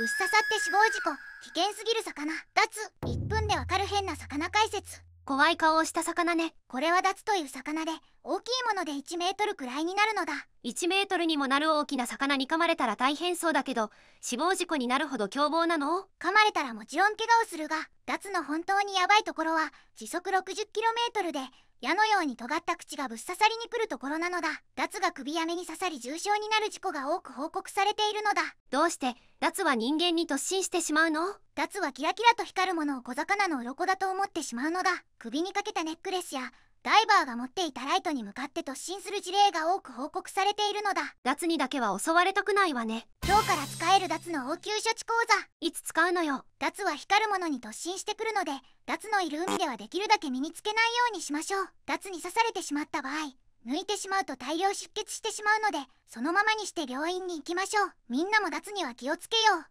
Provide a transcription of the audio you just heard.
ぶっ刺さって死亡事故危険すぎる魚脱1分でわかる変な魚解説怖い顔をした魚ねこれは脱という魚で大きいもので1メートルくらいになるのだ1メートルにもなる大きな魚に噛まれたら大変そうだけど死亡事故になるほど凶暴なの噛まれたらもちろん怪我をするが脱の本当にヤバいところは時速 60km で矢のように尖った口がぶっ刺さりに来るところなのだ脱が首や目に刺さり重傷になる事故が多く報告されているのだどうして脱は人間に突進してしまうの脱はキラキラと光るものを小魚の鱗だと思ってしまうのだ首にかけたネックレスやダイバーが持っていたライトに向かって突進する事例が多く報告されているのだ脱にだけは襲われたくないわね今日から使える脱の応急処置講座いつ使うのよ脱は光るものに突進してくるので脱のいる海ではできるだけ身につけないようにしましょう脱に刺されてしまった場合抜いてしまうと大量出血してしまうのでそのままにして病院に行きましょうみんなも脱には気をつけよう